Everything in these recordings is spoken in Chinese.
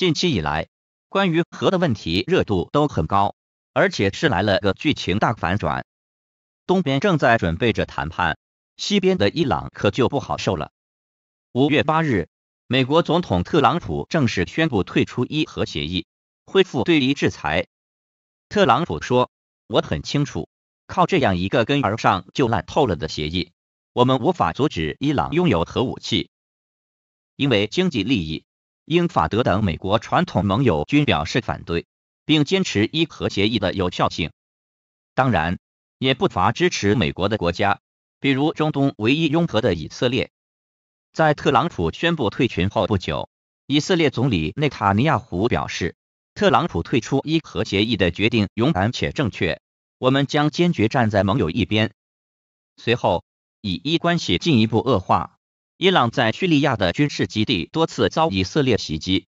近期以来，关于核的问题热度都很高，而且是来了个剧情大反转。东边正在准备着谈判，西边的伊朗可就不好受了。五月八日，美国总统特朗普正式宣布退出伊核协议，恢复对伊制裁。特朗普说：“我很清楚，靠这样一个根儿上就烂透了的协议，我们无法阻止伊朗拥有核武器，因为经济利益。”英法德等美国传统盟友均表示反对，并坚持伊核协议的有效性。当然，也不乏支持美国的国家，比如中东唯一拥核的以色列。在特朗普宣布退群后不久，以色列总理内塔尼亚胡表示，特朗普退出伊核协议的决定勇敢且正确，我们将坚决站在盟友一边。随后，以伊关系进一步恶化。伊朗在叙利亚的军事基地多次遭以色列袭击，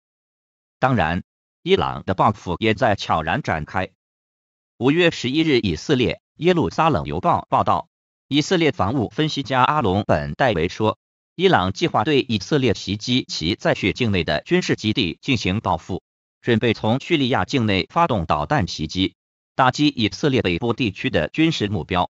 当然，伊朗的报复也在悄然展开。五月十一日，以色列《耶路撒冷邮报》报道，以色列防务分析家阿隆本戴维说，伊朗计划对以色列袭击其在叙境内的军事基地进行报复，准备从叙利亚境内发动导弹袭击，打击以色列北部地区的军事目标。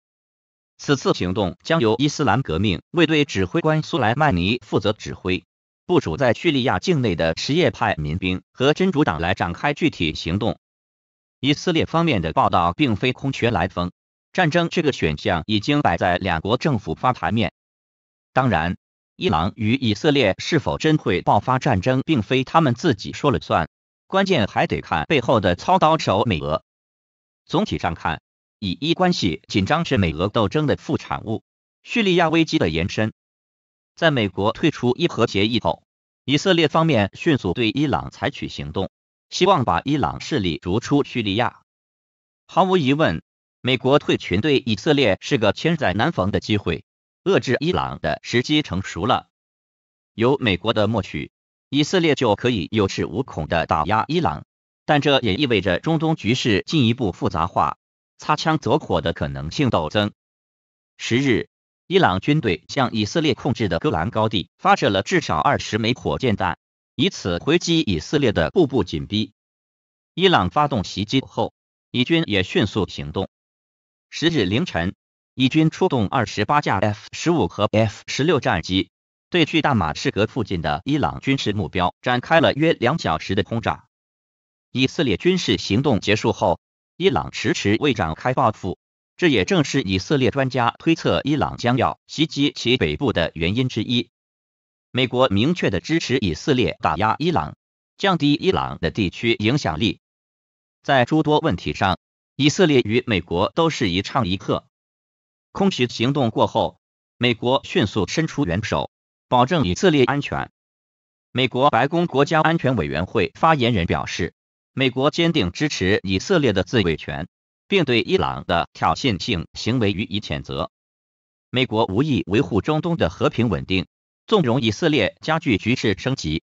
此次行动将由伊斯兰革命卫队指挥官苏莱曼尼负责指挥，部署在叙利亚境内的什叶派民兵和真主党来展开具体行动。以色列方面的报道并非空穴来风，战争这个选项已经摆在两国政府发牌面。当然，伊朗与以色列是否真会爆发战争，并非他们自己说了算，关键还得看背后的操刀手美俄。总体上看。以伊关系紧张是美俄斗争的副产物，叙利亚危机的延伸。在美国退出伊核协议后，以色列方面迅速对伊朗采取行动，希望把伊朗势力逐出叙利亚。毫无疑问，美国退群对以色列是个千载难逢的机会，遏制伊朗的时机成熟了。有美国的默许，以色列就可以有恃无恐地打压伊朗，但这也意味着中东局势进一步复杂化。擦枪走火的可能性陡增。十日，伊朗军队向以色列控制的戈兰高地发射了至少二十枚火箭弹，以此回击以色列的步步紧逼。伊朗发动袭击后，以军也迅速行动。十日凌晨，以军出动二十八架 F 十五和 F 十六战机，对距大马士革附近的伊朗军事目标展开了约两小时的轰炸。以色列军事行动结束后。伊朗迟迟未展开报复，这也正是以色列专家推测伊朗将要袭击其北部的原因之一。美国明确的支持以色列打压伊朗，降低伊朗的地区影响力。在诸多问题上，以色列与美国都是一唱一和。空袭行动过后，美国迅速伸出援手，保证以色列安全。美国白宫国家安全委员会发言人表示。美国坚定支持以色列的自卫权，并对伊朗的挑衅性行为予以谴责。美国无意维护中东的和平稳定，纵容以色列加剧局势升级。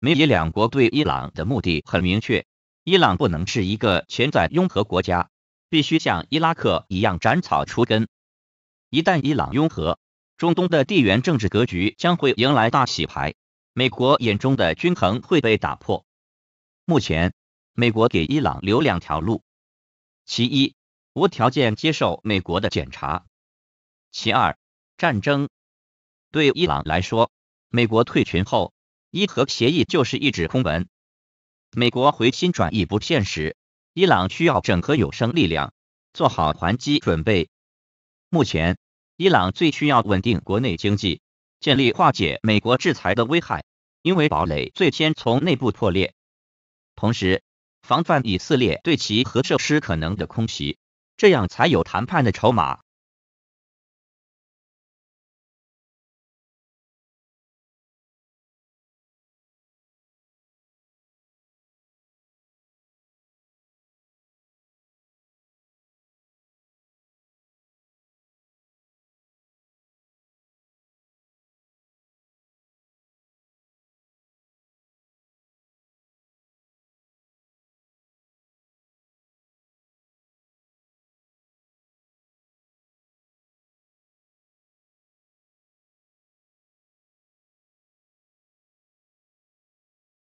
美以两国对伊朗的目的很明确：伊朗不能是一个潜在拥核国家，必须像伊拉克一样斩草除根。一旦伊朗拥核，中东的地缘政治格局将会迎来大洗牌，美国眼中的均衡会被打破。目前。美国给伊朗留两条路：其一，无条件接受美国的检查；其二，战争。对伊朗来说，美国退群后，伊核协议就是一纸空文。美国回心转意不现实，伊朗需要整合有生力量，做好还击准备。目前，伊朗最需要稳定国内经济，建立化解美国制裁的危害，因为堡垒最先从内部破裂。同时，防范以色列对其核设施可能的空袭，这样才有谈判的筹码。